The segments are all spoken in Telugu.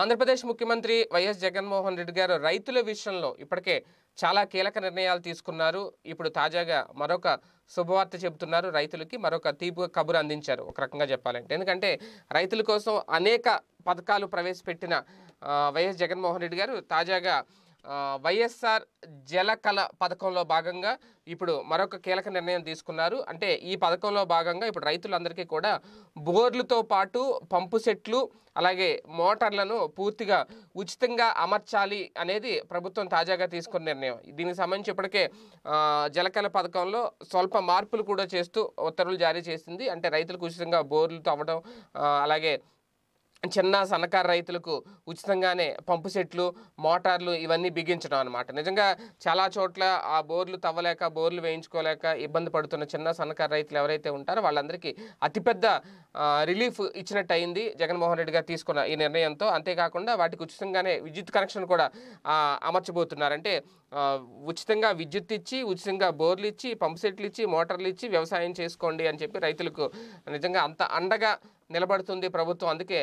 ఆంధ్రప్రదేశ్ ముఖ్యమంత్రి వైఎస్ జగన్మోహన్ రెడ్డి గారు రైతుల విషయంలో ఇప్పటికే చాలా కీలక నిర్ణయాలు తీసుకున్నారు ఇప్పుడు తాజాగా మరొక శుభవార్త చెబుతున్నారు రైతులకి మరొక తీపు కబురు అందించారు ఒక రకంగా చెప్పాలంటే ఎందుకంటే రైతుల కోసం అనేక పథకాలు ప్రవేశపెట్టిన వైఎస్ జగన్మోహన్ రెడ్డి గారు తాజాగా వైఎస్ఆర్ జలకళ పథకంలో భాగంగా ఇప్పుడు మరొక కీలక నిర్ణయం తీసుకున్నారు అంటే ఈ పథకంలో భాగంగా ఇప్పుడు రైతులందరికీ కూడా బోర్లతో పాటు పంపు సెట్లు అలాగే మోటార్లను పూర్తిగా ఉచితంగా అమర్చాలి అనేది ప్రభుత్వం తాజాగా తీసుకున్న నిర్ణయం దీనికి సంబంధించి ఇప్పటికే జలకళ పథకంలో స్వల్ప మార్పులు కూడా చేస్తూ ఉత్తర్వులు జారీ చేసింది అంటే రైతులకు ఉచితంగా బోర్లు తవ్వడం అలాగే చిన్న సన్నకారు రైతులకు ఉచితంగానే పంపు సెట్లు మోటార్లు ఇవన్నీ బిగించడం అనమాట నిజంగా చాలా చోట్ల ఆ బోర్లు తవ్వలేక బోర్లు వేయించుకోలేక ఇబ్బంది పడుతున్న చిన్న సన్నకారు రైతులు ఎవరైతే ఉంటారో వాళ్ళందరికీ అతిపెద్ద రిలీఫ్ ఇచ్చినట్టు అయింది జగన్మోహన్ రెడ్డి గారు తీసుకున్న ఈ నిర్ణయంతో అంతేకాకుండా వాటికి ఉచితంగానే విద్యుత్ కనెక్షన్ కూడా అమర్చబోతున్నారంటే ఉచితంగా విద్యుత్ ఇచ్చి ఉచితంగా బోర్లు ఇచ్చి పంపు సెట్లు ఇచ్చి మోటార్లు ఇచ్చి వ్యవసాయం చేసుకోండి అని చెప్పి రైతులకు నిజంగా అంత అండగా నిలబడుతుంది ప్రభుత్వం అందుకే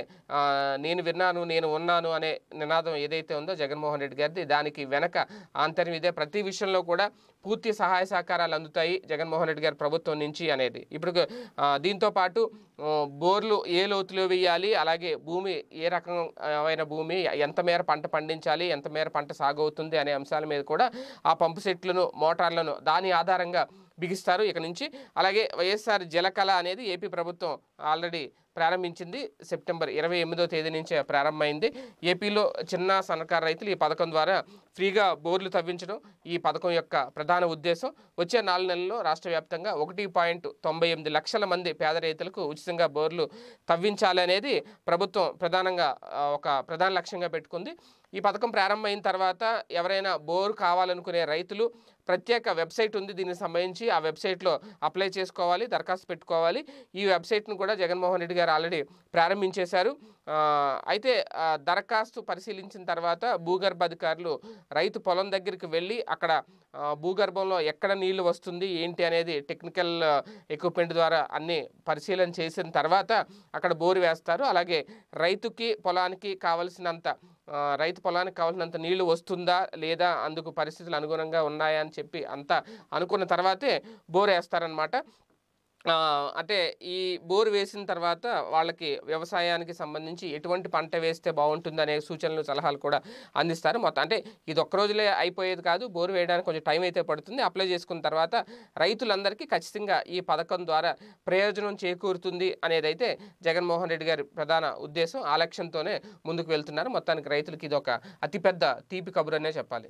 నేను విన్నాను నేను ఉన్నాను అనే నినాదం ఏదైతే ఉందో జగన్మోహన్ రెడ్డి గారిది దానికి వెనక ఆంతర్యం ఇదే ప్రతి విషయంలో కూడా పూర్తి సహాయ సహకారాలు అందుతాయి జగన్మోహన్ రెడ్డి గారి ప్రభుత్వం నుంచి అనేది ఇప్పుడు దీంతో పాటు బోర్లు ఏ లోతులో వేయాలి అలాగే భూమి ఏ రకమైన భూమి ఎంత మేర పంట పండించాలి ఎంత మేర పంట సాగు అవుతుంది అనే అంశాల మీద కూడా ఆ పంపు సెట్లను మోటార్లను దాని ఆధారంగా బిగిస్తారు ఇక నుంచి అలాగే వైఎస్ఆర్ జలకళ అనేది ఏపీ ప్రభుత్వం ఆల్రెడీ ప్రారంభించింది సెప్టెంబర్ ఇరవై ఎనిమిదో తేదీ నుంచే ప్రారంభమైంది ఏపీలో చిన్న సన్నకారు రైతులు ఈ పథకం ద్వారా ఫ్రీగా బోర్లు తవ్వించడం ఈ పథకం యొక్క ప్రధాన ఉద్దేశం వచ్చే నాలుగు నెలల్లో రాష్ట్ర వ్యాప్తంగా ఒకటి పాయింట్ తొంభై ఎనిమిది లక్షల మంది పేద రైతులకు ఉచితంగా బోర్లు తవ్వించాలనేది ప్రభుత్వం ప్రధానంగా ఒక ప్రధాన లక్ష్యంగా పెట్టుకుంది ఈ పథకం ప్రారంభమైన తర్వాత ఎవరైనా బోర్ కావాలనుకునే రైతులు ప్రత్యేక వెబ్సైట్ ఉంది దీనికి సంబంధించి ఆ వెబ్సైట్లో అప్లై చేసుకోవాలి దరఖాస్తు పెట్టుకోవాలి ఈ వెబ్సైట్ను కూడా జగన్మోహన్ రెడ్డి గారు గారు ఆల్రెడీ ప్రారంభించేశారు అయితే దరఖాస్తు పరిశీలించిన తర్వాత భూగర్భ అధికారులు రైతు పొలం దగ్గరికి వెళ్ళి అక్కడ భూగర్భంలో ఎక్కడ నీళ్లు వస్తుంది ఏంటి అనేది టెక్నికల్ ఎక్విప్మెంట్ ద్వారా అన్ని పరిశీలన చేసిన తర్వాత అక్కడ బోరు వేస్తారు అలాగే రైతుకి పొలానికి కావలసినంత రైతు పొలానికి కావాల్సినంత నీళ్లు వస్తుందా లేదా అందుకు పరిస్థితులు అనుగుణంగా ఉన్నాయా అని చెప్పి అంతా అనుకున్న తర్వాతే బోరు వేస్తారనమాట అంటే ఈ బోర్ వేసిన తర్వాత వాళ్ళకి వ్యవసాయానికి సంబంధించి ఎటువంటి పంట వేస్తే బాగుంటుంది అనే సూచనలు సలహాలు కూడా అందిస్తారు మొత్తం అంటే ఇది ఒక్క అయిపోయేది కాదు బోర్ వేయడానికి కొంచెం టైం అయితే పడుతుంది అప్లై చేసుకున్న తర్వాత రైతులందరికీ ఖచ్చితంగా ఈ పథకం ద్వారా ప్రయోజనం చేకూరుతుంది అనేదైతే జగన్మోహన్ రెడ్డి గారి ప్రధాన ఉద్దేశం ఆ లక్ష్యంతోనే ముందుకు వెళ్తున్నారు మొత్తానికి రైతులకి ఇది ఒక అతిపెద్ద తీపి కబురు అనే చెప్పాలి